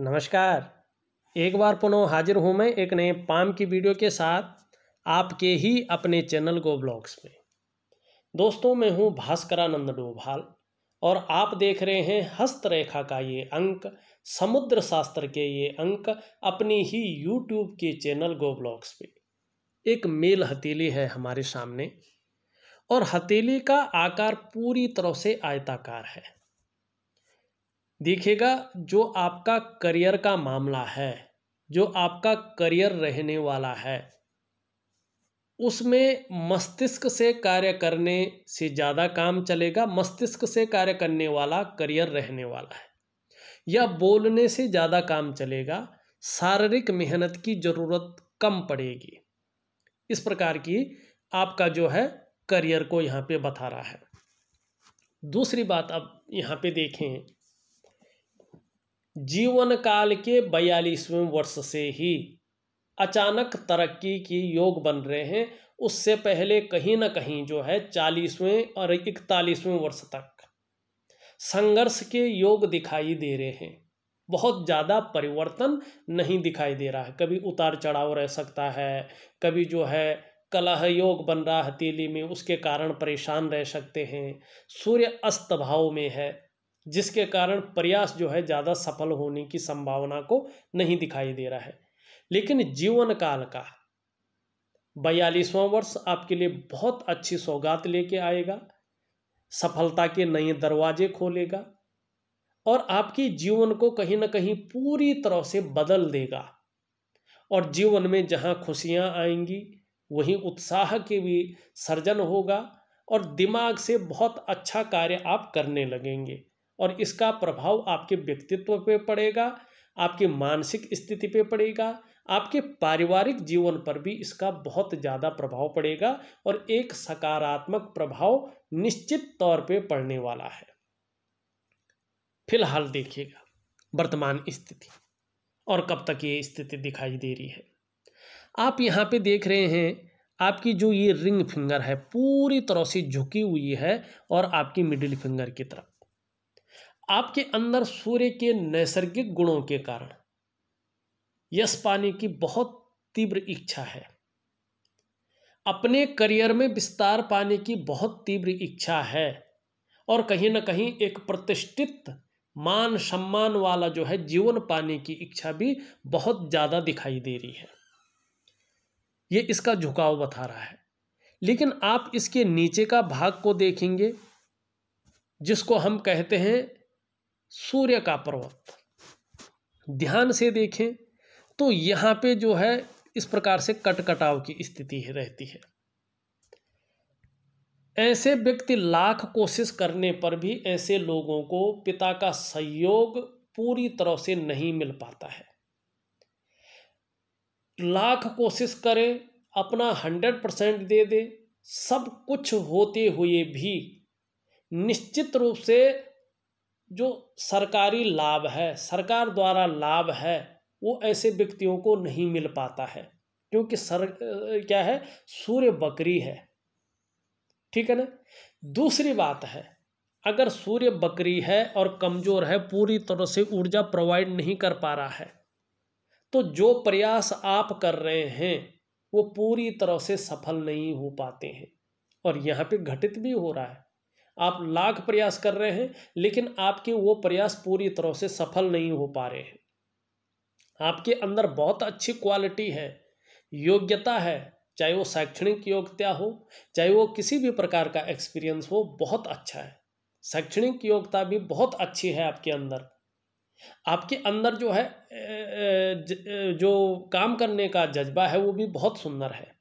नमस्कार एक बार पुनः हाजिर हूँ मैं एक नए पाम की वीडियो के साथ आपके ही अपने चैनल गो ब्लॉग्स में दोस्तों मैं हूँ भास्करानंद डोभाल और आप देख रहे हैं हस्तरेखा का ये अंक समुद्र शास्त्र के ये अंक अपनी ही यूट्यूब के चैनल गो ब्लॉग्स पे एक मेल हथेली है हमारे सामने और हथेली का आकार पूरी तरह से आयताकार है देखिएगा जो आपका करियर का मामला है जो आपका करियर रहने वाला है उसमें मस्तिष्क से कार्य करने से ज़्यादा काम चलेगा मस्तिष्क से कार्य करने वाला करियर रहने वाला है या बोलने से ज़्यादा काम चलेगा शारीरिक मेहनत की ज़रूरत कम पड़ेगी इस प्रकार की आपका जो है करियर को यहाँ पे बता रहा है दूसरी बात अब यहाँ पे देखें जीवन काल के बयालीसवें वर्ष से ही अचानक तरक्की की योग बन रहे हैं उससे पहले कहीं ना कहीं जो है चालीसवें और इकतालीसवें वर्ष तक संघर्ष के योग दिखाई दे रहे हैं बहुत ज़्यादा परिवर्तन नहीं दिखाई दे रहा है कभी उतार चढ़ाव रह सकता है कभी जो है कलह योग बन रहा है तीली में उसके कारण परेशान रह सकते हैं सूर्य अस्त भाव में है जिसके कारण प्रयास जो है ज़्यादा सफल होने की संभावना को नहीं दिखाई दे रहा है लेकिन जीवन काल का बयालीसवां वर्ष आपके लिए बहुत अच्छी सौगात लेके आएगा सफलता के नए दरवाजे खोलेगा और आपकी जीवन को कहीं ना कहीं पूरी तरह से बदल देगा और जीवन में जहाँ खुशियाँ आएंगी वहीं उत्साह के भी सर्जन होगा और दिमाग से बहुत अच्छा कार्य आप करने लगेंगे और इसका प्रभाव आपके व्यक्तित्व पे पड़ेगा आपकी मानसिक स्थिति पे पड़ेगा आपके पारिवारिक जीवन पर भी इसका बहुत ज़्यादा प्रभाव पड़ेगा और एक सकारात्मक प्रभाव निश्चित तौर पे पड़ने वाला है फिलहाल देखिएगा वर्तमान स्थिति और कब तक ये स्थिति दिखाई दे रही है आप यहाँ पे देख रहे हैं आपकी जो ये रिंग फिंगर है पूरी तरह से झुकी हुई है और आपकी मिडिल फिंगर की तरफ आपके अंदर सूर्य के नैसर्गिक गुणों के कारण यश पाने की बहुत तीव्र इच्छा है अपने करियर में विस्तार पाने की बहुत तीव्र इच्छा है और कहीं ना कहीं एक प्रतिष्ठित मान सम्मान वाला जो है जीवन पाने की इच्छा भी बहुत ज़्यादा दिखाई दे रही है ये इसका झुकाव बता रहा है लेकिन आप इसके नीचे का भाग को देखेंगे जिसको हम कहते हैं सूर्य का पर्वत ध्यान से देखें तो यहाँ पे जो है इस प्रकार से कटकटाव की स्थिति रहती है ऐसे व्यक्ति लाख कोशिश करने पर भी ऐसे लोगों को पिता का सहयोग पूरी तरह से नहीं मिल पाता है लाख कोशिश करें अपना हंड्रेड परसेंट दे दे सब कुछ होते हुए भी निश्चित रूप से जो सरकारी लाभ है सरकार द्वारा लाभ है वो ऐसे व्यक्तियों को नहीं मिल पाता है क्योंकि सर क्या है सूर्य बकरी है ठीक है ना दूसरी बात है अगर सूर्य बकरी है और कमज़ोर है पूरी तरह से ऊर्जा प्रोवाइड नहीं कर पा रहा है तो जो प्रयास आप कर रहे हैं वो पूरी तरह से सफल नहीं हो पाते हैं और यहाँ पे घटित भी हो रहा है आप लाख प्रयास कर रहे हैं लेकिन आपके वो प्रयास पूरी तरह से सफल नहीं हो पा रहे हैं आपके अंदर बहुत अच्छी क्वालिटी है योग्यता है चाहे वो शैक्षणिक योग्यता हो चाहे वो किसी भी प्रकार का एक्सपीरियंस हो बहुत अच्छा है शैक्षणिक योग्यता भी बहुत अच्छी है आपके अंदर आपके अंदर जो है जो काम करने का जज्बा है वो भी बहुत सुंदर है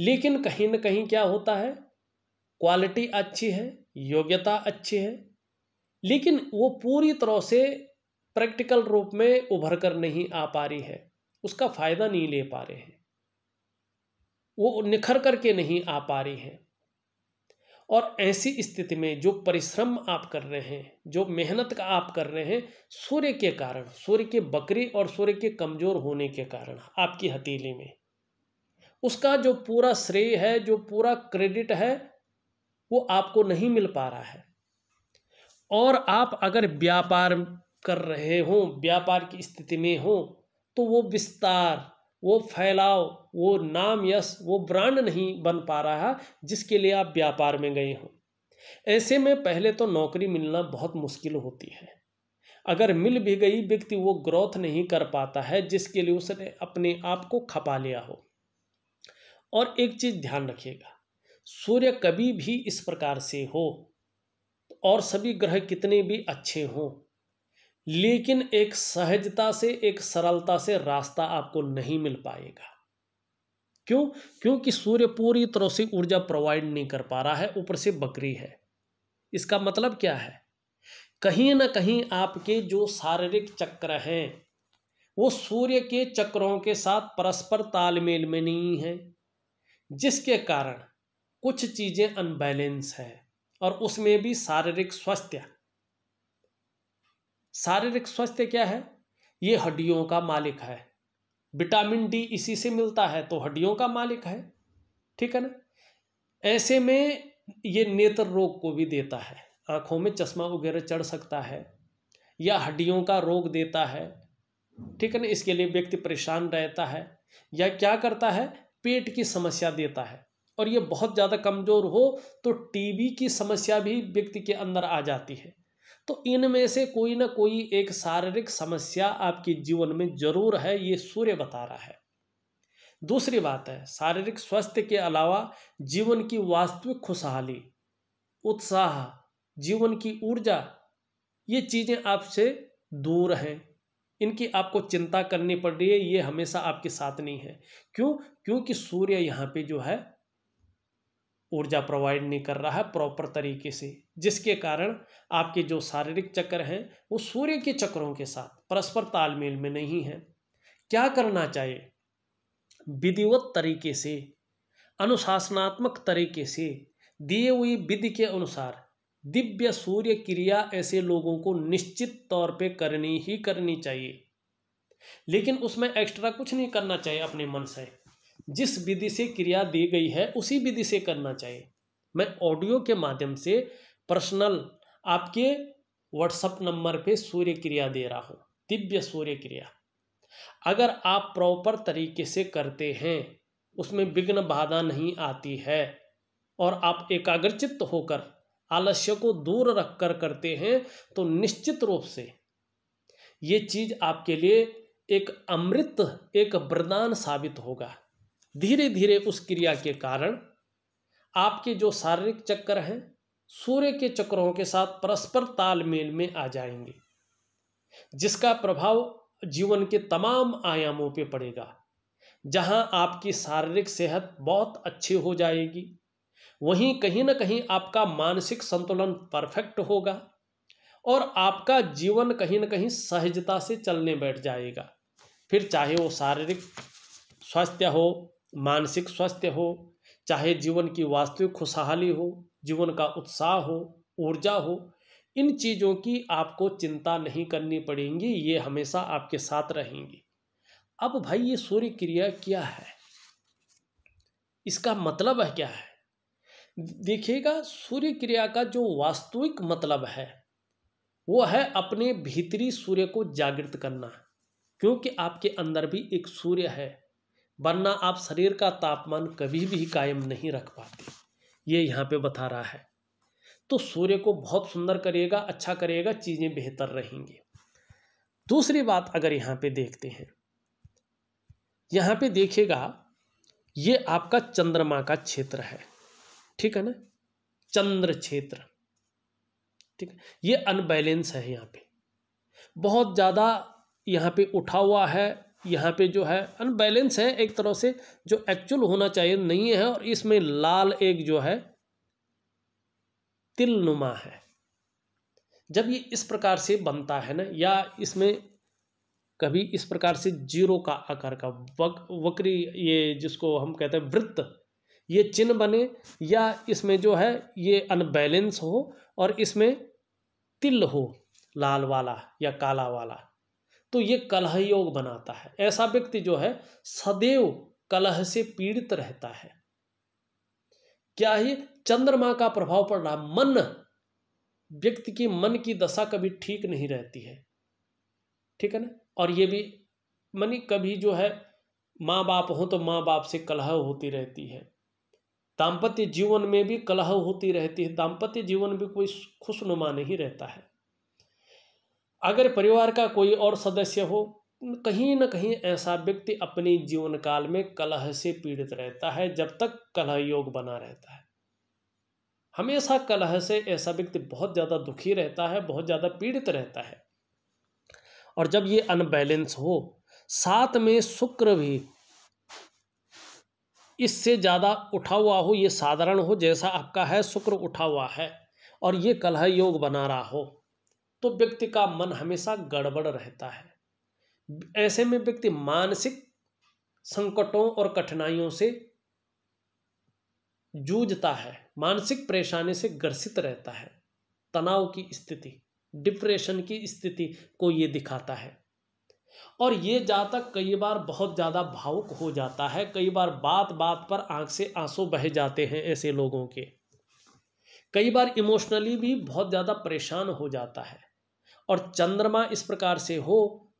लेकिन कहीं ना कहीं क्या होता है क्वालिटी अच्छी है योग्यता अच्छी है लेकिन वो पूरी तरह से प्रैक्टिकल रूप में उभर कर नहीं आ पा रही है उसका फ़ायदा नहीं ले पा रहे हैं वो निखर करके नहीं आ पा रही है और ऐसी स्थिति में जो परिश्रम आप कर रहे हैं जो मेहनत का आप कर रहे हैं सूर्य के कारण सूर्य के बकरी और सूर्य के कमज़ोर होने के कारण आपकी हथेली में उसका जो पूरा श्रेय है जो पूरा क्रेडिट है वो आपको नहीं मिल पा रहा है और आप अगर व्यापार कर रहे हों व्यापार की स्थिति में हो तो वो विस्तार वो फैलाव वो नाम यश वो ब्रांड नहीं बन पा रहा है जिसके लिए आप व्यापार में गए हों ऐसे में पहले तो नौकरी मिलना बहुत मुश्किल होती है अगर मिल भी गई व्यक्ति वो ग्रोथ नहीं कर पाता है जिसके लिए उसने अपने आप को खपा लिया हो और एक चीज़ ध्यान रखिएगा सूर्य कभी भी इस प्रकार से हो और सभी ग्रह कितने भी अच्छे हों लेकिन एक सहजता से एक सरलता से रास्ता आपको नहीं मिल पाएगा क्यों क्योंकि सूर्य पूरी तरह से ऊर्जा प्रोवाइड नहीं कर पा रहा है ऊपर से बकरी है इसका मतलब क्या है कहीं ना कहीं आपके जो शारीरिक चक्र हैं वो सूर्य के चक्रों के साथ परस्पर तालमेल में नहीं है जिसके कारण कुछ चीज़ें अनबैलेंस है और उसमें भी शारीरिक स्वास्थ्य शारीरिक स्वास्थ्य क्या है ये हड्डियों का मालिक है विटामिन डी इसी से मिलता है तो हड्डियों का मालिक है ठीक है ना ऐसे में ये नेत्र रोग को भी देता है आंखों में चश्मा वगैरह चढ़ सकता है या हड्डियों का रोग देता है ठीक है ना इसके लिए व्यक्ति परेशान रहता है या क्या करता है पेट की समस्या देता है और ये बहुत ज़्यादा कमज़ोर हो तो टीबी की समस्या भी व्यक्ति के अंदर आ जाती है तो इनमें से कोई ना कोई एक शारीरिक समस्या आपके जीवन में जरूर है ये सूर्य बता रहा है दूसरी बात है शारीरिक स्वास्थ्य के अलावा जीवन की वास्तविक खुशहाली उत्साह जीवन की ऊर्जा ये चीज़ें आपसे दूर हैं इनकी आपको चिंता करनी पड़ रही है ये हमेशा आपके साथ नहीं है क्यों क्योंकि सूर्य यहाँ पे जो है ऊर्जा प्रोवाइड नहीं कर रहा है प्रॉपर तरीके से जिसके कारण आपके जो शारीरिक चक्र हैं वो सूर्य के चक्रों के साथ परस्पर तालमेल में नहीं है क्या करना चाहिए विधिवत तरीके से अनुशासनात्मक तरीके से दिए हुई विधि के अनुसार दिव्य सूर्य क्रिया ऐसे लोगों को निश्चित तौर पे करनी ही करनी चाहिए लेकिन उसमें एक्स्ट्रा कुछ नहीं करना चाहिए अपने मन से जिस विधि से क्रिया दी गई है उसी विधि से करना चाहिए मैं ऑडियो के माध्यम से पर्सनल आपके व्हाट्सएप नंबर पे सूर्य क्रिया दे रहा हूँ दिव्य सूर्य क्रिया अगर आप प्रॉपर तरीके से करते हैं उसमें विघ्न बाधा नहीं आती है और आप एकाग्रचित्त होकर आलस्य को दूर रख कर करते हैं तो निश्चित रूप से ये चीज़ आपके लिए एक अमृत एक वरदान साबित होगा धीरे धीरे उस क्रिया के कारण आपके जो शारीरिक चक्कर हैं सूर्य के चक्रों के साथ परस्पर तालमेल में आ जाएंगे जिसका प्रभाव जीवन के तमाम आयामों पे पड़ेगा जहां आपकी शारीरिक सेहत बहुत अच्छी हो जाएगी वहीं कहीं ना कहीं आपका मानसिक संतुलन परफेक्ट होगा और आपका जीवन कहीं ना कहीं सहजता से चलने बैठ जाएगा फिर चाहे वो शारीरिक स्वास्थ्य हो मानसिक स्वास्थ्य हो चाहे जीवन की वास्तविक खुशहाली हो जीवन का उत्साह हो ऊर्जा हो इन चीज़ों की आपको चिंता नहीं करनी पड़ेंगी ये हमेशा आपके साथ रहेंगी अब भाई ये सूर्य क्रिया क्या है इसका मतलब है क्या है देखिएगा सूर्य क्रिया का जो वास्तविक मतलब है वो है अपने भीतरी सूर्य को जागृत करना क्योंकि आपके अंदर भी एक सूर्य है वरना आप शरीर का तापमान कभी भी कायम नहीं रख पाते ये यहाँ पे बता रहा है तो सूर्य को बहुत सुंदर करिएगा अच्छा करिएगा चीज़ें बेहतर रहेंगी दूसरी बात अगर यहाँ पे देखते हैं यहाँ पे देखिएगा ये आपका चंद्रमा का क्षेत्र है ठीक है ना चंद्र क्षेत्र ठीक है ये अनबैलेंस है यहाँ पे बहुत ज़्यादा यहाँ पे उठा हुआ है यहाँ पे जो है अनबैलेंस है एक तरह से जो एक्चुअल होना चाहिए नहीं है और इसमें लाल एक जो है तिलनुमा है जब ये इस प्रकार से बनता है ना या इसमें कभी इस प्रकार से जीरो का आकार का वक वक्री ये जिसको हम कहते हैं वृत्त ये चिन्ह बने या इसमें जो है ये अनबैलेंस हो और इसमें तिल हो लाल वाला या काला वाला तो ये कलह योग बनाता है ऐसा व्यक्ति जो है सदैव कलह से पीड़ित रहता है क्या ही चंद्रमा का प्रभाव पड़ रहा मन व्यक्ति की मन की दशा कभी ठीक नहीं रहती है ठीक है ना और ये भी मनी कभी जो है माँ बाप हो तो माँ बाप से कलह होती रहती है दाम्पत्य जीवन में भी कलह होती रहती है दाम्पत्य जीवन भी कोई खुशनुमा नहीं रहता है अगर परिवार का कोई और सदस्य हो कहीं ना कहीं ऐसा व्यक्ति अपने जीवन काल में कलह से पीड़ित रहता है जब तक कलह योग बना रहता है हमेशा कलह से ऐसा व्यक्ति बहुत ज़्यादा दुखी रहता है बहुत ज़्यादा पीड़ित रहता है और जब ये अनबैलेंस हो साथ में शुक्र भी इससे ज़्यादा उठा हुआ हो ये साधारण हो जैसा आपका है शुक्र उठा हुआ है और ये कलह योग बना रहा हो तो व्यक्ति का मन हमेशा गड़बड़ रहता है ऐसे में व्यक्ति मानसिक संकटों और कठिनाइयों से जूझता है मानसिक परेशानी से ग्रसित रहता है तनाव की स्थिति डिप्रेशन की स्थिति को ये दिखाता है और ये जातक कई बार बहुत ज़्यादा भावुक हो जाता है कई बार बात बात पर आंख से आंसू बह जाते हैं ऐसे लोगों के कई बार इमोशनली भी बहुत ज़्यादा परेशान हो जाता है और चंद्रमा इस प्रकार से हो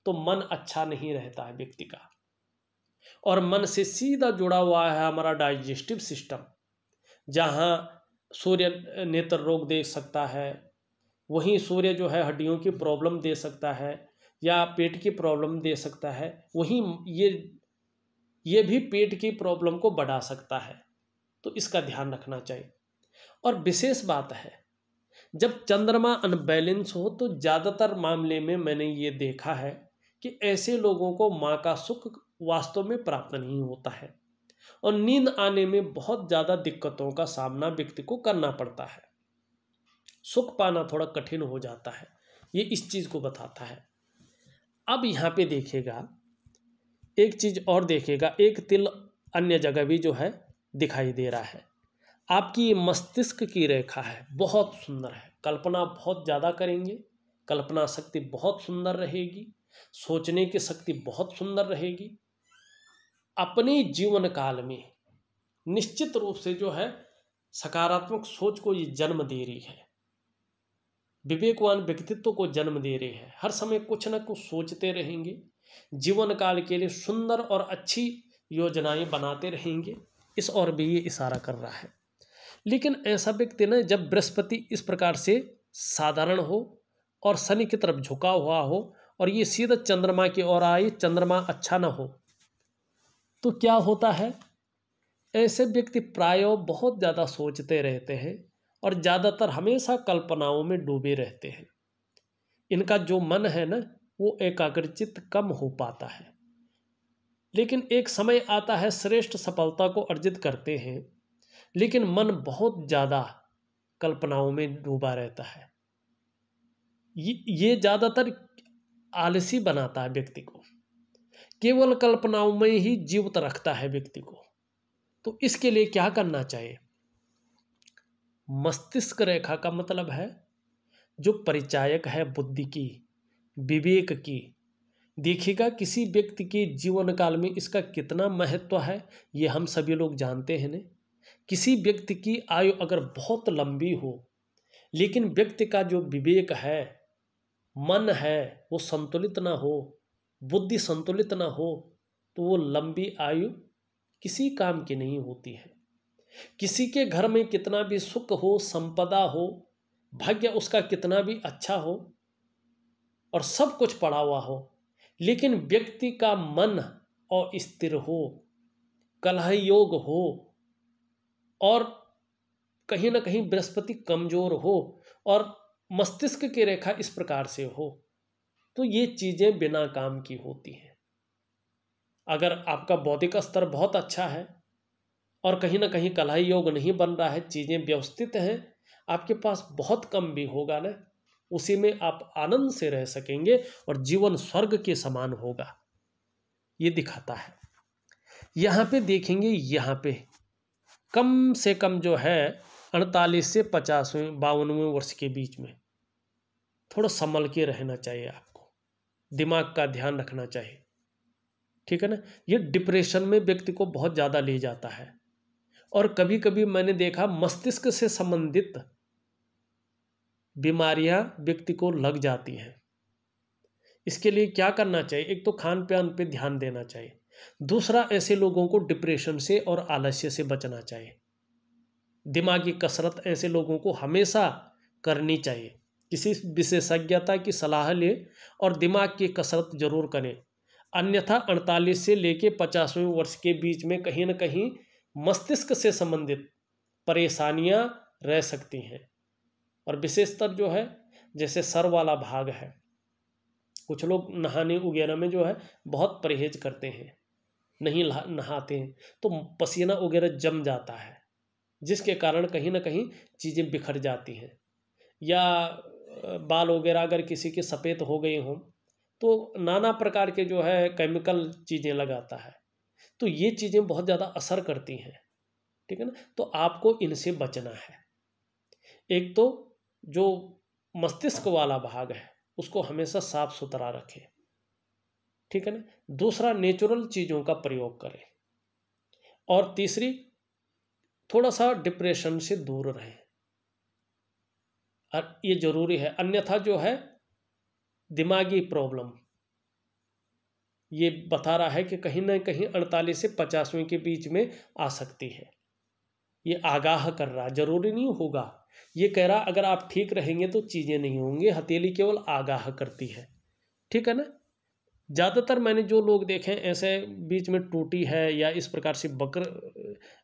तो मन अच्छा नहीं रहता है व्यक्ति का और मन से सीधा जुड़ा हुआ है हमारा डाइजेस्टिव सिस्टम जहाँ सूर्य नेत्र रोग दे सकता है वहीं सूर्य जो है हड्डियों की प्रॉब्लम दे सकता है या पेट की प्रॉब्लम दे सकता है वहीं ये ये भी पेट की प्रॉब्लम को बढ़ा सकता है तो इसका ध्यान रखना चाहिए और विशेष बात है जब चंद्रमा अनबैलेंस हो तो ज़्यादातर मामले में मैंने ये देखा है कि ऐसे लोगों को माँ का सुख वास्तव में प्राप्त नहीं होता है और नींद आने में बहुत ज़्यादा दिक्कतों का सामना व्यक्ति को करना पड़ता है सुख पाना थोड़ा कठिन हो जाता है ये इस चीज़ को बताता है अब यहाँ पे देखेगा एक चीज़ और देखेगा एक तिल अन्य जगह भी जो है दिखाई दे रहा है आपकी मस्तिष्क की रेखा है बहुत सुंदर है कल्पना बहुत ज़्यादा करेंगे कल्पना शक्ति बहुत सुंदर रहेगी सोचने की शक्ति बहुत सुंदर रहेगी अपने जीवन काल में निश्चित रूप से जो है सकारात्मक सोच को ये जन्म दे रही है विवेकवान व्यक्तित्व को जन्म दे रही है हर समय कुछ ना कुछ सोचते रहेंगे जीवन काल के लिए सुंदर और अच्छी योजनाएं बनाते रहेंगे इस और भी ये इशारा कर रहा है लेकिन ऐसा व्यक्ति ना जब बृहस्पति इस प्रकार से साधारण हो और शनि की तरफ झुका हुआ हो और ये सीधा चंद्रमा की ओर आए चंद्रमा अच्छा ना हो तो क्या होता है ऐसे व्यक्ति प्राय बहुत ज़्यादा सोचते रहते हैं और ज़्यादातर हमेशा कल्पनाओं में डूबे रहते हैं इनका जो मन है ना वो एकाग्रचित कम हो पाता है लेकिन एक समय आता है श्रेष्ठ सफलता को अर्जित करते हैं लेकिन मन बहुत ज़्यादा कल्पनाओं में डूबा रहता है ये ज़्यादातर आलसी बनाता है व्यक्ति को केवल कल्पनाओं में ही जीवित रखता है व्यक्ति को तो इसके लिए क्या करना चाहिए मस्तिष्क रेखा का मतलब है जो परिचायक है बुद्धि की विवेक की देखिएगा किसी व्यक्ति के जीवन काल में इसका कितना महत्व है ये हम सभी लोग जानते हैं ना किसी व्यक्ति की आयु अगर बहुत लंबी हो लेकिन व्यक्ति का जो विवेक है मन है वो संतुलित ना हो बुद्धि संतुलित ना हो तो वो लंबी आयु किसी काम की नहीं होती है किसी के घर में कितना भी सुख हो संपदा हो भाग्य उसका कितना भी अच्छा हो और सब कुछ पड़ा हुआ हो लेकिन व्यक्ति का मन अस्थिर हो कलह योग हो और कहीं ना कहीं बृहस्पति कमज़ोर हो और मस्तिष्क की रेखा इस प्रकार से हो तो ये चीज़ें बिना काम की होती हैं अगर आपका बौद्धिक स्तर बहुत अच्छा है और कहीं ना कहीं कलाई योग नहीं बन रहा है चीज़ें व्यवस्थित हैं आपके पास बहुत कम भी होगा ना उसी में आप आनंद से रह सकेंगे और जीवन स्वर्ग के समान होगा ये दिखाता है यहाँ पे देखेंगे यहाँ पे कम से कम जो है अड़तालीस से पचासवें बावनवें वर्ष के बीच में थोड़ा संभल के रहना चाहिए आपको दिमाग का ध्यान रखना चाहिए ठीक है ना ये डिप्रेशन में व्यक्ति को बहुत ज़्यादा ले जाता है और कभी कभी मैंने देखा मस्तिष्क से संबंधित बीमारियां व्यक्ति को लग जाती हैं इसके लिए क्या करना चाहिए एक तो खान पान पर ध्यान देना चाहिए दूसरा ऐसे लोगों को डिप्रेशन से और आलस्य से बचना चाहिए दिमागी कसरत ऐसे लोगों को हमेशा करनी चाहिए किसी विशेषज्ञता की सलाह लें और दिमाग की कसरत जरूर करें अन्यथा अड़तालीस से लेकर पचासवें वर्ष के बीच में कहीं ना कहीं मस्तिष्क से संबंधित परेशानियां रह सकती हैं और विशेषतर जो है जैसे सर वाला भाग है कुछ लोग नहाने वगैरह में जो है बहुत परहेज करते हैं नहीं नहाते हैं तो पसीना वगैरह जम जाता है जिसके कारण कहीं ना कहीं चीज़ें बिखर जाती हैं या बाल वगैरह अगर किसी के सफ़ेद हो गए हों तो नाना प्रकार के जो है केमिकल चीज़ें लगाता है तो ये चीज़ें बहुत ज़्यादा असर करती हैं ठीक है ना तो आपको इनसे बचना है एक तो जो मस्तिष्क वाला भाग है उसको हमेशा साफ सुथरा रखें ठीक है ना दूसरा नेचुरल चीज़ों का प्रयोग करें और तीसरी थोड़ा सा डिप्रेशन से दूर रहें और ये ज़रूरी है अन्यथा जो है दिमागी प्रॉब्लम ये बता रहा है कि कहीं ना कहीं अड़तालीस से पचासवें के बीच में आ सकती है ये आगाह कर रहा जरूरी नहीं होगा ये कह रहा अगर आप ठीक रहेंगे तो चीज़ें नहीं होंगी हथेली केवल आगाह करती है ठीक है ना ज़्यादातर मैंने जो लोग देखे ऐसे बीच में टूटी है या इस प्रकार से बकर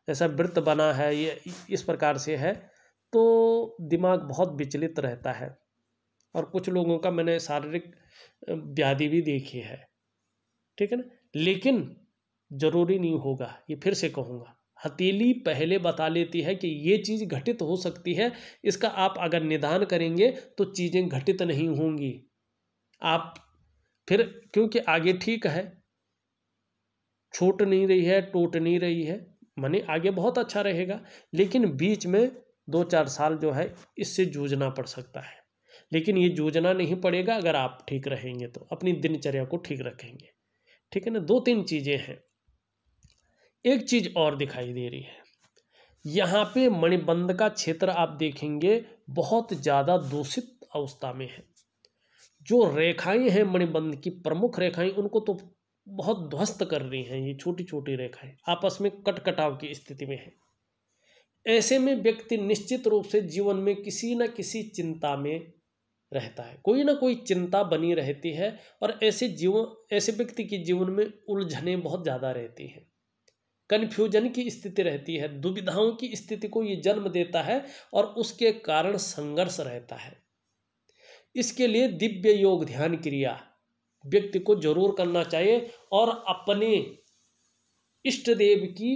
ऐसा वृत्त बना है ये इस प्रकार से है तो दिमाग बहुत विचलित रहता है और कुछ लोगों का मैंने शारीरिक व्याधि भी देखी है ठीक है ना लेकिन ज़रूरी नहीं होगा ये फिर से कहूँगा हथेली पहले बता लेती है कि ये चीज़ घटित हो सकती है इसका आप अगर निदान करेंगे तो चीज़ें घटित नहीं होंगी आप फिर क्योंकि आगे ठीक है छूट नहीं रही है टूट नहीं रही है माने आगे बहुत अच्छा रहेगा लेकिन बीच में दो चार साल जो है इससे जूझना पड़ सकता है लेकिन ये जूझना नहीं पड़ेगा अगर आप ठीक रहेंगे तो अपनी दिनचर्या को ठीक रखेंगे ठीक है ना दो तीन चीज़ें हैं एक चीज़ और दिखाई दे रही है यहाँ पे मणिबंध का क्षेत्र आप देखेंगे बहुत ज़्यादा दूषित अवस्था में है जो रेखाएं हैं मणिबंध की प्रमुख रेखाएं उनको तो बहुत ध्वस्त कर रही हैं ये छोटी छोटी रेखाएं आपस में कटकटाव की स्थिति में है ऐसे में व्यक्ति निश्चित रूप से जीवन में किसी न किसी चिंता में रहता है कोई ना कोई चिंता बनी रहती है और ऐसे जीवन ऐसे व्यक्ति के जीवन में उलझने बहुत ज़्यादा रहती हैं कन्फ्यूजन की स्थिति रहती है दुविधाओं की स्थिति को ये जन्म देता है और उसके कारण संघर्ष रहता है इसके लिए दिव्य योग ध्यान क्रिया व्यक्ति को जरूर करना चाहिए और अपने इष्ट देव की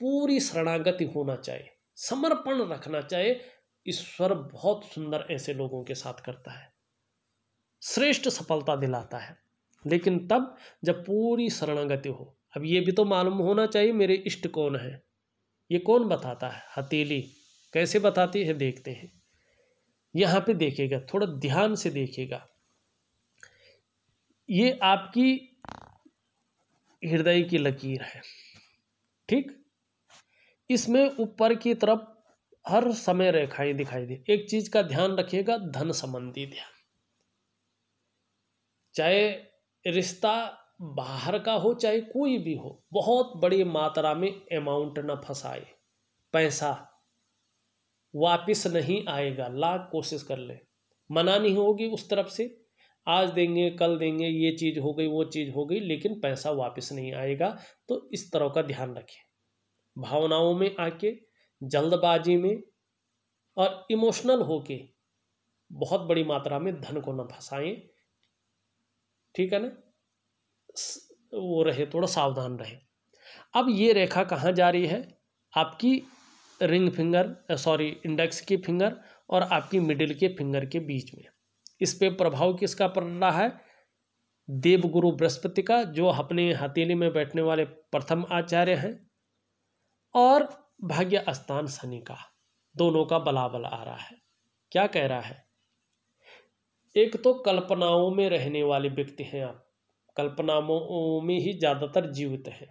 पूरी शरणागति होना चाहिए समर्पण रखना चाहिए ईश्वर बहुत सुंदर ऐसे लोगों के साथ करता है श्रेष्ठ सफलता दिलाता है लेकिन तब जब पूरी शरणागति हो अब ये भी तो मालूम होना चाहिए मेरे इष्ट कौन है ये कौन बताता है हथेली कैसे बताती है देखते हैं यहाँ पे देखेगा थोड़ा ध्यान से देखेगा ये आपकी हृदय की लकीर है ठीक इसमें ऊपर की तरफ हर समय रेखाएं दिखाई दे एक चीज का ध्यान रखिएगा धन संबंधी ध्यान चाहे रिश्ता बाहर का हो चाहे कोई भी हो बहुत बड़ी मात्रा में अमाउंट ना फंसाए पैसा वापस नहीं आएगा लाख कोशिश कर ले मना नहीं होगी उस तरफ से आज देंगे कल देंगे ये चीज़ हो गई वो चीज़ हो गई लेकिन पैसा वापस नहीं आएगा तो इस तरह का ध्यान रखें भावनाओं में आके जल्दबाजी में और इमोशनल होके बहुत बड़ी मात्रा में धन को न फंसाएं ठीक है ना वो रहे थोड़ा सावधान रहे अब ये रेखा कहाँ जा रही है आपकी रिंग फिंगर सॉरी इंडेक्स की फिंगर और आपकी मिडिल के फिंगर के बीच में इस पे प्रभाव किसका पड़ रहा है देवगुरु बृहस्पति का जो अपने हथेली में बैठने वाले प्रथम आचार्य हैं और भाग्य स्थान शनि का दोनों का बलाबल आ रहा है क्या कह रहा है एक तो कल्पनाओं में रहने वाले व्यक्ति हैं आप कल्पनाओं में ही ज़्यादातर जीवित हैं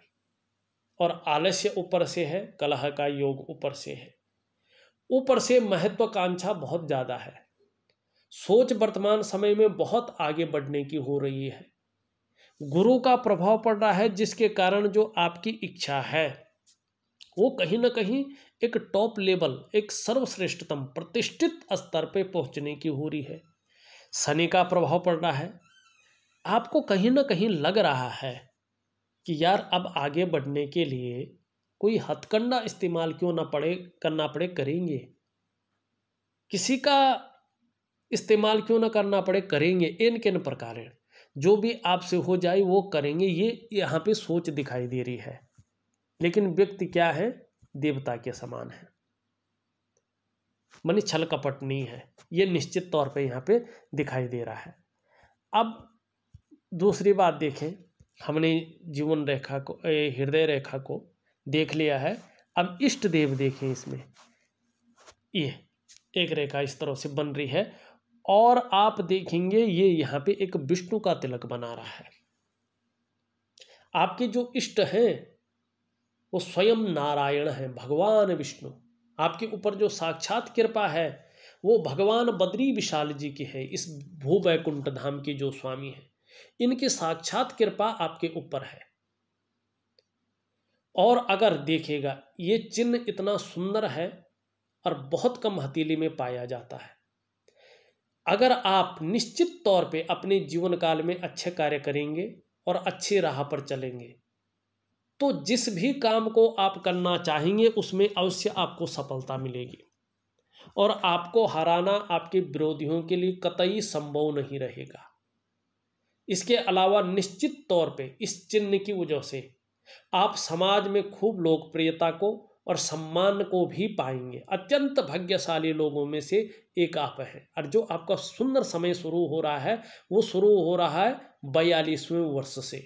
और आलस्य ऊपर से है कलह का योग ऊपर से है ऊपर से महत्वाकांक्षा बहुत ज़्यादा है सोच वर्तमान समय में बहुत आगे बढ़ने की हो रही है गुरु का प्रभाव पड़ रहा है जिसके कारण जो आपकी इच्छा है वो कहीं ना कहीं एक टॉप लेवल एक सर्वश्रेष्ठतम प्रतिष्ठित स्तर पे पहुंचने की हो रही है शनि का प्रभाव पड़ रहा है आपको कहीं ना कहीं लग रहा है कि यार अब आगे बढ़ने के लिए कोई हथकंडा इस्तेमाल क्यों ना पड़े करना पड़े करेंगे किसी का इस्तेमाल क्यों ना करना पड़े करेंगे इन किन प्रकार जो भी आपसे हो जाए वो करेंगे ये यहाँ पे सोच दिखाई दे रही है लेकिन व्यक्ति क्या है देवता के समान है मनी छल कपट नहीं है ये निश्चित तौर पे यहाँ पे दिखाई दे रहा है अब दूसरी बात देखें हमने जीवन रेखा को हृदय रेखा को देख लिया है अब इष्ट देव देखें इसमें ये एक रेखा इस तरह से बन रही है और आप देखेंगे ये यहाँ पे एक विष्णु का तिलक बना रहा है आपके जो इष्ट हैं वो स्वयं नारायण हैं भगवान विष्णु आपके ऊपर जो साक्षात कृपा है वो भगवान बद्री विशाल जी की है इस भूवैकुंठ धाम के जो स्वामी हैं इनकी साक्षात कृपा आपके ऊपर है और अगर देखेगा ये चिन्ह इतना सुंदर है और बहुत कम हथेली में पाया जाता है अगर आप निश्चित तौर पे अपने जीवन काल में अच्छे कार्य करेंगे और अच्छे राह पर चलेंगे तो जिस भी काम को आप करना चाहेंगे उसमें अवश्य आपको सफलता मिलेगी और आपको हराना आपके विरोधियों के लिए कतई संभव नहीं रहेगा इसके अलावा निश्चित तौर पे इस चिन्ह की वजह से आप समाज में खूब लोकप्रियता को और सम्मान को भी पाएंगे अत्यंत भाग्यशाली लोगों में से एक आप हैं और जो आपका सुंदर समय शुरू हो रहा है वो शुरू हो रहा है बयालीसवें वर्ष से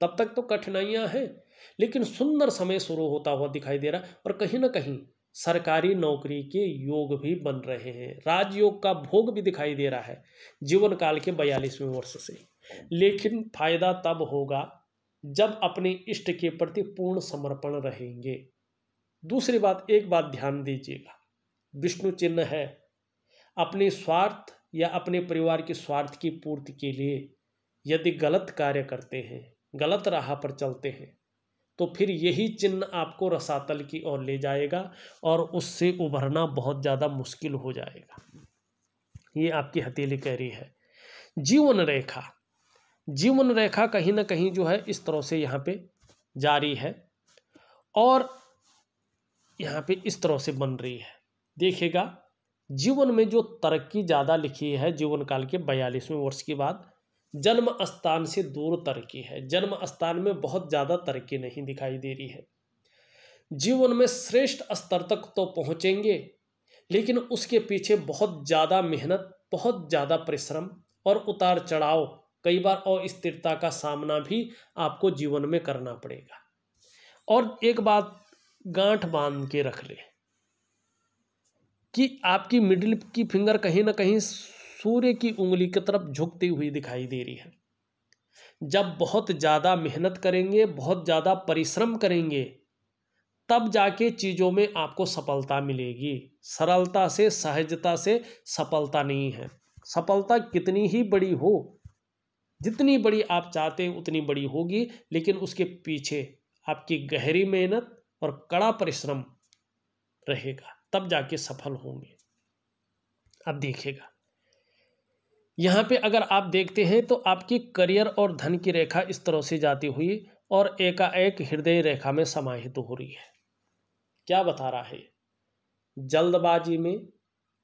तब तक तो कठिनाइयां हैं लेकिन सुंदर समय शुरू होता हुआ दिखाई दे रहा और कहीं ना कहीं सरकारी नौकरी के योग भी बन रहे हैं राजयोग का भोग भी दिखाई दे रहा है जीवन काल के बयालीसवें वर्ष से लेकिन फायदा तब होगा जब अपने इष्ट के प्रति पूर्ण समर्पण रहेंगे दूसरी बात एक बात ध्यान दीजिएगा विष्णु चिन्ह है अपने स्वार्थ या अपने परिवार के स्वार्थ की पूर्ति के लिए यदि गलत कार्य करते हैं गलत राह पर चलते हैं तो फिर यही चिन्ह आपको रसातल की ओर ले जाएगा और उससे उभरना बहुत ज़्यादा मुश्किल हो जाएगा ये आपकी हथेली कह रही है जीवन रेखा जीवन रेखा कहीं ना कहीं जो है इस तरह से यहाँ पे जारी है और यहाँ पे इस तरह से बन रही है देखिएगा जीवन में जो तरक्की ज़्यादा लिखी है जीवन काल के बयालीसवें वर्ष के बाद जन्म स्थान से दूर तरक्की है जन्म स्थान में बहुत ज़्यादा तरक्की नहीं दिखाई दे रही है जीवन में श्रेष्ठ स्तर तक तो पहुँचेंगे लेकिन उसके पीछे बहुत ज़्यादा मेहनत बहुत ज़्यादा परिश्रम और उतार चढ़ाव कई बार अस्थिरता का सामना भी आपको जीवन में करना पड़ेगा और एक बात गांठ बांध के रख ले कि आपकी मिडिल की फिंगर कहीं ना कहीं सूर्य की उंगली की तरफ झुकती हुई दिखाई दे रही है जब बहुत ज़्यादा मेहनत करेंगे बहुत ज़्यादा परिश्रम करेंगे तब जाके चीज़ों में आपको सफलता मिलेगी सरलता से सहजता से सफलता नहीं है सफलता कितनी ही बड़ी हो जितनी बड़ी आप चाहते हैं उतनी बड़ी होगी लेकिन उसके पीछे आपकी गहरी मेहनत और कड़ा परिश्रम रहेगा तब जाके सफल होंगे अब देखिएगा यहाँ पे अगर आप देखते हैं तो आपकी करियर और धन की रेखा इस तरह से जाती हुई और एकाएक हृदय रेखा में समाहित हो रही है क्या बता रहा है जल्दबाजी में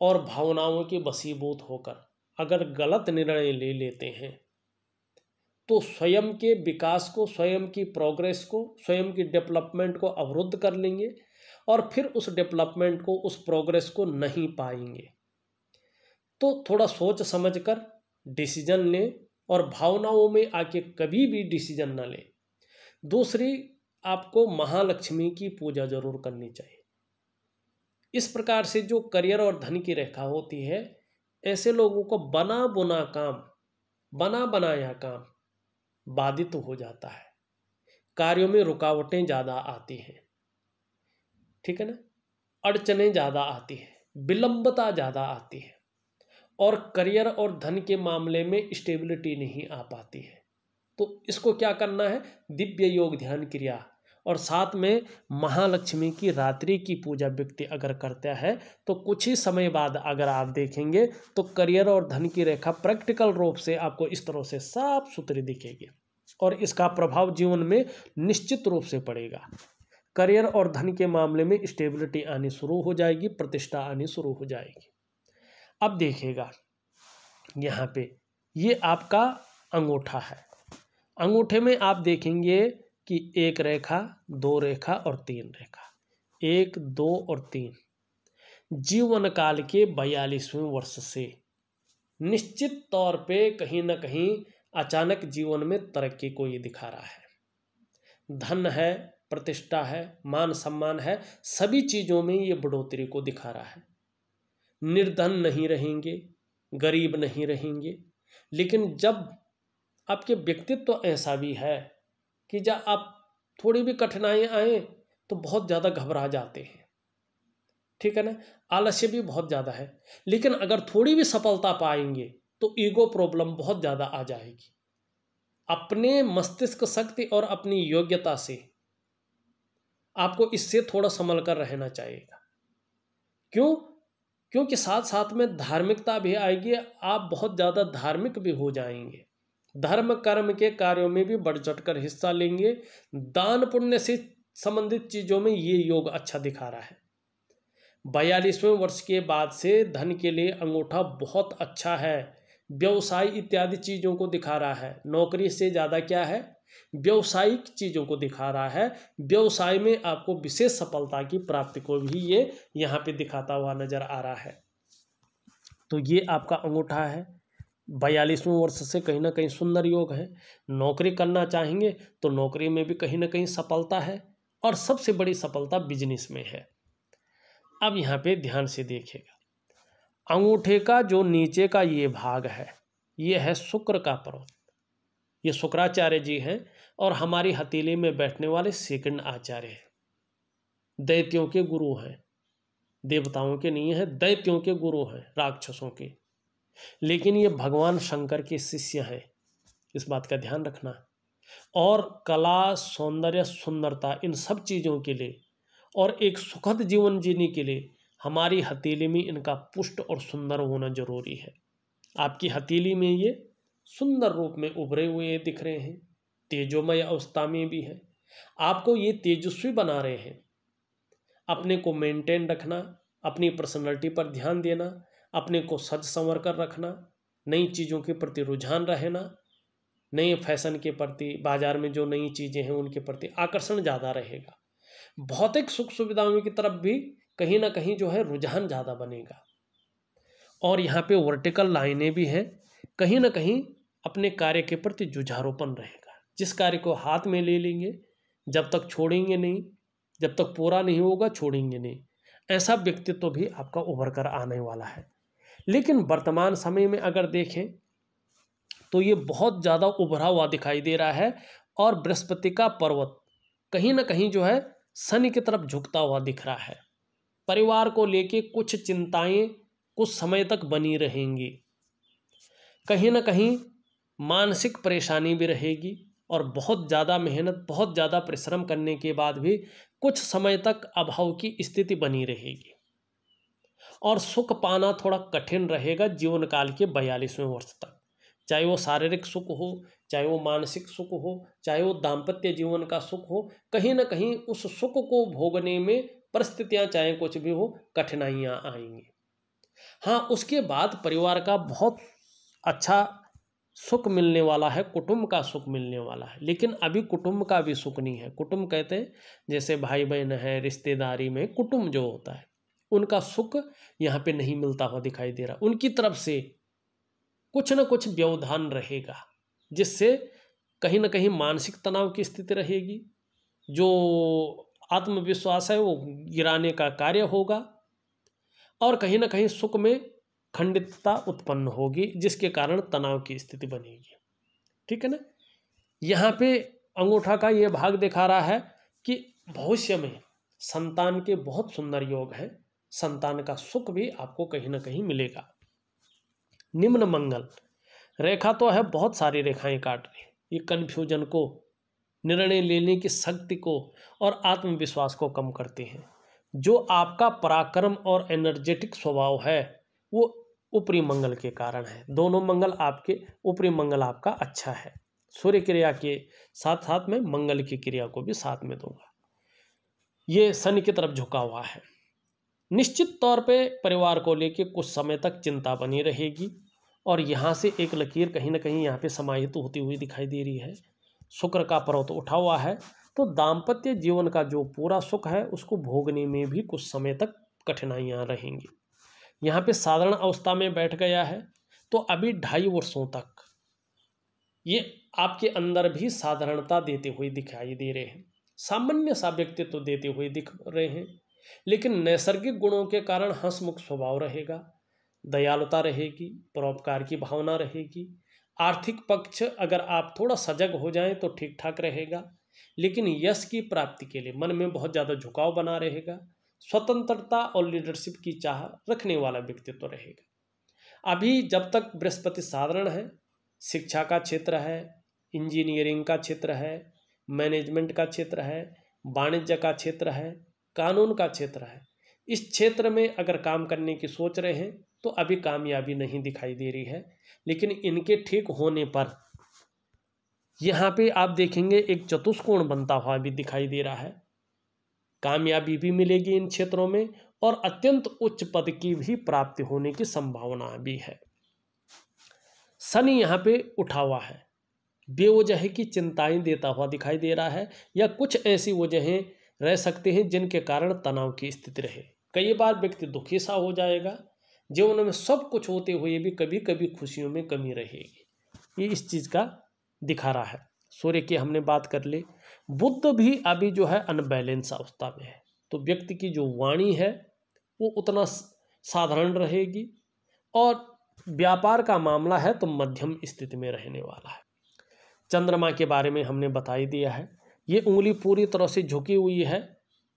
और भावनाओं के बसीबूत होकर अगर गलत निर्णय ले लेते हैं तो स्वयं के विकास को स्वयं की प्रोग्रेस को स्वयं की डेवलपमेंट को अवरुद्ध कर लेंगे और फिर उस डेवलपमेंट को उस प्रोग्रेस को नहीं पाएंगे तो थोड़ा सोच समझ कर डिसीजन लें और भावनाओं में आके कभी भी डिसीजन ना लें दूसरी आपको महालक्ष्मी की पूजा जरूर करनी चाहिए इस प्रकार से जो करियर और धन की रेखा होती है ऐसे लोगों को बना बुना काम बना बनाया काम बाधित हो जाता है कार्यों में रुकावटें ज़्यादा आती हैं ठीक है ना अड़चने ज़्यादा आती हैं विलंबता ज़्यादा आती है और करियर और धन के मामले में स्टेबिलिटी नहीं आ पाती है तो इसको क्या करना है दिव्य योग ध्यान क्रिया और साथ में महालक्ष्मी की रात्रि की पूजा व्यक्ति अगर करता है तो कुछ ही समय बाद अगर आप देखेंगे तो करियर और धन की रेखा प्रैक्टिकल रूप से आपको इस तरह से साफ सुथरी दिखेगी और इसका प्रभाव जीवन में निश्चित रूप से पड़ेगा करियर और धन के मामले में स्टेबिलिटी आनी शुरू हो जाएगी प्रतिष्ठा आनी शुरू हो जाएगी अब देखिएगा यहाँ पे ये आपका अंगूठा है अंगूठे में आप देखेंगे कि एक रेखा दो रेखा और तीन रेखा एक दो और तीन जीवन काल के बयालीसवें वर्ष से निश्चित तौर पे कहीं ना कहीं अचानक जीवन में तरक्की को ये दिखा रहा है धन है प्रतिष्ठा है मान सम्मान है सभी चीज़ों में ये बढ़ोतरी को दिखा रहा है निर्धन नहीं रहेंगे गरीब नहीं रहेंगे लेकिन जब आपके व्यक्तित्व तो ऐसा भी है कि जब आप थोड़ी भी कठिनाई आए तो बहुत ज़्यादा घबरा जाते हैं ठीक है ना आलस्य भी बहुत ज़्यादा है लेकिन अगर थोड़ी भी सफलता पाएंगे तो ईगो प्रॉब्लम बहुत ज़्यादा आ जाएगी अपने मस्तिष्क शक्ति और अपनी योग्यता से आपको इससे थोड़ा संभल कर रहना चाहिएगा क्यों क्योंकि साथ साथ में धार्मिकता भी आएगी आप बहुत ज़्यादा धार्मिक भी हो जाएंगे धर्म कर्म के कार्यों में भी बढ़ चढ़ कर हिस्सा लेंगे दान पुण्य से संबंधित चीज़ों में ये योग अच्छा दिखा रहा है बयालीसवें वर्ष के बाद से धन के लिए अंगूठा बहुत अच्छा है व्यवसाय इत्यादि चीज़ों को दिखा रहा है नौकरी से ज़्यादा क्या है व्यवसायिक चीज़ों को दिखा रहा है व्यवसाय में आपको विशेष सफलता की प्राप्ति को भी ये यहाँ पे दिखाता हुआ नजर आ रहा है तो ये आपका अंगूठा है बयालीसवें वर्ष से कहीं ना कहीं सुंदर योग है नौकरी करना चाहेंगे तो नौकरी में भी कहीं ना कहीं सफलता है और सबसे बड़ी सफलता बिजनेस में है अब यहाँ पे ध्यान से देखिएगा अंगूठे का जो नीचे का ये भाग है ये है शुक्र का पर्वत ये शुक्राचार्य जी हैं और हमारी हथेली में बैठने वाले सेकंड आचार्य हैं दैत्यों के गुरु हैं देवताओं के नहीं हैं दैत्यों के गुरु हैं राक्षसों के लेकिन ये भगवान शंकर के शिष्य हैं इस बात का ध्यान रखना और कला सौंदर्य सुंदरता इन सब चीज़ों के लिए और एक सुखद जीवन जीने के लिए हमारी हथेली में इनका पुष्ट और सुंदर होना जरूरी है आपकी हथेली में ये सुंदर रूप में उभरे हुए दिख रहे हैं तेजोमय अवस्था में भी है आपको ये तेजस्वी बना रहे हैं अपने को मेंटेन रखना अपनी पर्सनैलिटी पर ध्यान देना अपने को सज संवर कर रखना नई चीज़ों के प्रति रुझान रहना नए फैशन के प्रति बाजार में जो नई चीज़ें हैं उनके प्रति आकर्षण ज़्यादा रहेगा भौतिक सुख सुविधाओं की तरफ भी कहीं ना कहीं जो है रुझान ज़्यादा बनेगा और यहाँ पे वर्टिकल लाइनें भी हैं कहीं ना कहीं अपने कार्य के प्रति जुझारोपण रहेगा जिस कार्य को हाथ में ले लेंगे जब तक छोड़ेंगे नहीं जब तक पूरा नहीं होगा छोड़ेंगे नहीं ऐसा व्यक्तित्व तो भी आपका उभर कर आने वाला है लेकिन वर्तमान समय में अगर देखें तो ये बहुत ज़्यादा उभरा हुआ दिखाई दे रहा है और बृहस्पति का पर्वत कहीं ना कहीं जो है शनि की तरफ झुकता हुआ दिख रहा है परिवार को लेके कुछ चिंताएं कुछ समय तक बनी रहेंगी कहीं ना कहीं मानसिक परेशानी भी रहेगी और बहुत ज़्यादा मेहनत बहुत ज़्यादा परिश्रम करने के बाद भी कुछ समय तक अभाव की स्थिति बनी रहेगी और सुख पाना थोड़ा कठिन रहेगा जीवन काल के बयालीसवें वर्ष तक चाहे वो शारीरिक सुख हो चाहे वो मानसिक सुख हो चाहे वो दाम्पत्य जीवन का सुख हो कहीं ना कहीं उस सुख को भोगने में परिस्थितियाँ चाहे कुछ भी हो कठिनाइयाँ आएंगी हाँ उसके बाद परिवार का बहुत अच्छा सुख मिलने वाला है कुटुंब का सुख मिलने वाला है लेकिन अभी कुटुंब का भी सुख नहीं है कुटुंब कहते हैं जैसे भाई बहन है रिश्तेदारी में कुटुंब जो होता है उनका सुख यहाँ पे नहीं मिलता हुआ दिखाई दे रहा उनकी तरफ से कुछ ना कुछ व्यवधान रहेगा जिससे कहीं ना कहीं मानसिक तनाव की स्थिति रहेगी जो आत्मविश्वास है वो गिराने का कार्य होगा और कहीं ना कहीं सुख में खंडितता उत्पन्न होगी जिसके कारण तनाव की स्थिति बनेगी ठीक है ना यहाँ पे अंगूठा का ये भाग दिखा रहा है कि भविष्य में संतान के बहुत सुंदर योग हैं संतान का सुख भी आपको कहीं ना कहीं मिलेगा निम्न मंगल रेखा तो है बहुत सारी रेखाएं काट रही ये कन्फ्यूजन को निर्णय लेने की शक्ति को और आत्मविश्वास को कम करती हैं जो आपका पराक्रम और एनर्जेटिक स्वभाव है वो ऊपरी मंगल के कारण है दोनों मंगल आपके ऊपरी मंगल आपका अच्छा है सूर्य क्रिया के साथ साथ में मंगल की क्रिया को भी साथ में दूंगा ये शनि की तरफ झुका हुआ है निश्चित तौर पे परिवार को लेके कुछ समय तक चिंता बनी रहेगी और यहाँ से एक लकीर कहीं ना कहीं यहाँ पे समाहित होती हुई दिखाई दे रही है शुक्र का पर्वत उठा हुआ है तो दाम्पत्य जीवन का जो पूरा सुख है उसको भोगने में भी कुछ समय तक कठिनाइयाँ रहेंगी यहाँ पे साधारण अवस्था में बैठ गया है तो अभी ढाई वर्षों तक ये आपके अंदर भी साधारणता देते हुए दिखाई दे रहे हैं सामान्य सा व्यक्तित्व तो देते हुए दिख रहे हैं लेकिन नैसर्गिक गुणों के कारण हंसमुख स्वभाव रहेगा दयालुता रहेगी परोपकार की भावना रहेगी आर्थिक पक्ष अगर आप थोड़ा सजग हो जाएं तो ठीक ठाक रहेगा लेकिन यश की प्राप्ति के लिए मन में बहुत ज़्यादा झुकाव बना रहेगा स्वतंत्रता और लीडरशिप की चाह रखने वाला व्यक्तित्व तो रहेगा अभी जब तक बृहस्पति साधारण है शिक्षा का क्षेत्र है इंजीनियरिंग का क्षेत्र है मैनेजमेंट का क्षेत्र है वाणिज्य का क्षेत्र है कानून का क्षेत्र है इस क्षेत्र में अगर काम करने की सोच रहे हैं तो अभी कामयाबी नहीं दिखाई दे रही है लेकिन इनके ठीक होने पर यहाँ पे आप देखेंगे एक चतुष्कोण बनता हुआ भी दिखाई दे रहा है कामयाबी भी मिलेगी इन क्षेत्रों में और अत्यंत उच्च पद की भी प्राप्ति होने की संभावना भी है शनि यहाँ पे उठा हुआ है बेवजह की चिंताएं देता हुआ दिखाई दे रहा है या कुछ ऐसी वजहें रह सकते हैं जिनके कारण तनाव की स्थिति रहे कई बार व्यक्ति दुखी सा हो जाएगा जीवन में सब कुछ होते हुए भी कभी कभी खुशियों में कमी रहेगी ये इस चीज़ का दिखा रहा है सूर्य की हमने बात कर ली बुद्ध भी अभी जो है अनबैलेंस अवस्था में है तो व्यक्ति की जो वाणी है वो उतना साधारण रहेगी और व्यापार का मामला है तो मध्यम स्थिति में रहने वाला है चंद्रमा के बारे में हमने बता ही दिया है ये उंगली पूरी तरह से झुकी हुई है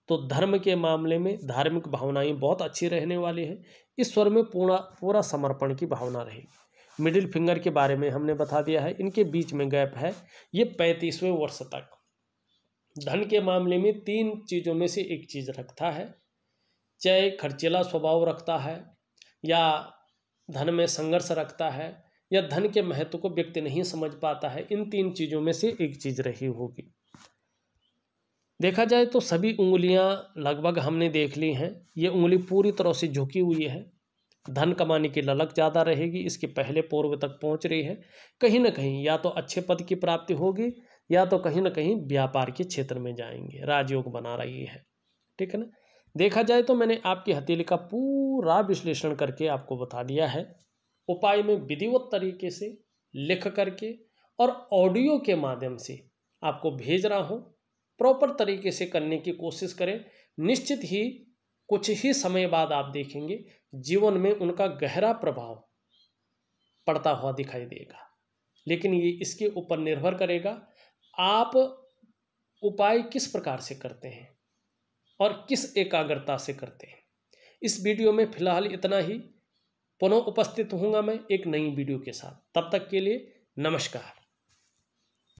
तो धर्म के मामले में धार्मिक भावनाएं बहुत अच्छी रहने वाली है ईश्वर में पूरा पूरा समर्पण की भावना रहेगी मिडिल फिंगर के बारे में हमने बता दिया है इनके बीच में गैप है ये पैंतीसवें वर्ष तक धन के मामले में तीन चीज़ों में से एक चीज़ रखता है चाहे खर्चेला स्वभाव रखता है या धन में संघर्ष रखता है या धन के महत्व को व्यक्ति नहीं समझ पाता है इन तीन चीज़ों में से एक चीज़ रही होगी देखा जाए तो सभी उंगलियां लगभग हमने देख ली हैं ये उंगली पूरी तरह से झुकी हुई है धन कमाने की ललक ज़्यादा रहेगी इसके पहले पूर्व तक पहुंच रही है कहीं ना कहीं या तो अच्छे पद की प्राप्ति होगी या तो कहीं ना कहीं व्यापार के क्षेत्र में जाएंगे राजयोग बना रही है ठीक है ना देखा जाए तो मैंने आपकी हथेली का पूरा विश्लेषण करके आपको बता दिया है उपाय में विधिवत तरीके से लिख करके और ऑडियो के माध्यम से आपको भेज रहा हूँ प्रॉपर तरीके से करने की कोशिश करें निश्चित ही कुछ ही समय बाद आप देखेंगे जीवन में उनका गहरा प्रभाव पड़ता हुआ दिखाई देगा लेकिन ये इसके ऊपर निर्भर करेगा आप उपाय किस प्रकार से करते हैं और किस एकाग्रता से करते हैं इस वीडियो में फिलहाल इतना ही पुनः उपस्थित होऊंगा मैं एक नई वीडियो के साथ तब तक के लिए नमस्कार